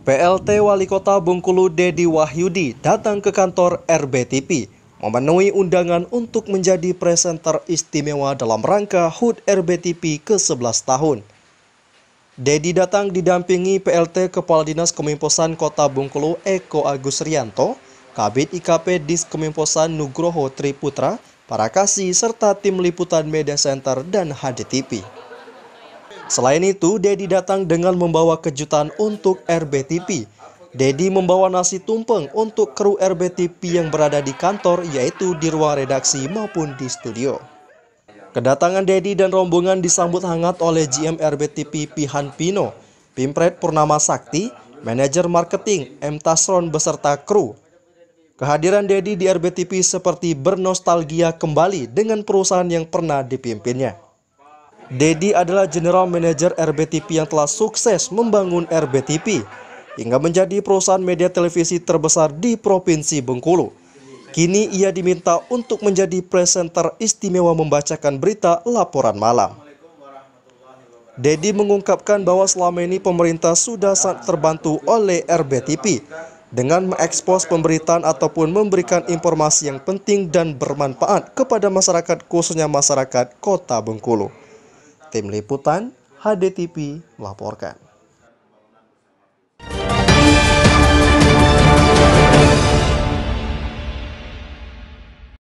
PLT Wali Kota Bungkulu Dedi Wahyudi datang ke kantor RBTP memenuhi undangan untuk menjadi presenter istimewa dalam rangka HUT RBTP ke-11 tahun. Dedi datang didampingi PLT Kepala Dinas Kemimposan Kota Bungkulu Eko Agus Rianto, Kabit IKP Dis Kemimposan Nugroho Triputra, para kasih serta tim liputan Media Center dan HDTP. Selain itu, Dedi datang dengan membawa kejutan untuk RBTP. Dedi membawa nasi tumpeng untuk kru RBTP yang berada di kantor yaitu di ruang redaksi maupun di studio. Kedatangan Dedi dan rombongan disambut hangat oleh GM RBTP Pihan Pino, Pimpret Purnama Sakti, Manajer Marketing M. Tasron beserta kru. Kehadiran Dedi di RBTP seperti bernostalgia kembali dengan perusahaan yang pernah dipimpinnya. Dedi adalah General Manager RBTP yang telah sukses membangun RBTP hingga menjadi perusahaan media televisi terbesar di Provinsi Bengkulu. Kini ia diminta untuk menjadi presenter istimewa membacakan berita laporan malam. Dedi mengungkapkan bahwa selama ini pemerintah sudah sangat terbantu oleh RBTP dengan mengekspos pemberitaan ataupun memberikan informasi yang penting dan bermanfaat kepada masyarakat khususnya masyarakat kota Bengkulu. Tim Liputan HDTV melaporkan.